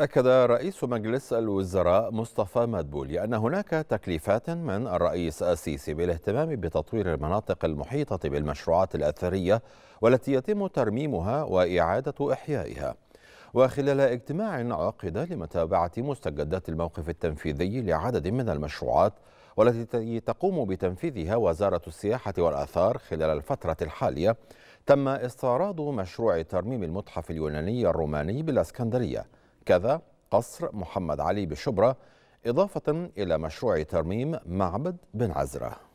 أكد رئيس مجلس الوزراء مصطفى مدبولي أن هناك تكليفات من الرئيس السيسي بالاهتمام بتطوير المناطق المحيطة بالمشروعات الأثرية والتي يتم ترميمها وإعادة إحيائها وخلال اجتماع عقد لمتابعة مستجدات الموقف التنفيذي لعدد من المشروعات والتي تقوم بتنفيذها وزارة السياحة والآثار خلال الفترة الحالية تم استعراض مشروع ترميم المتحف اليوناني الروماني بالاسكندرية كذا قصر محمد علي بشبرا إضافة إلى مشروع ترميم معبد بن عزره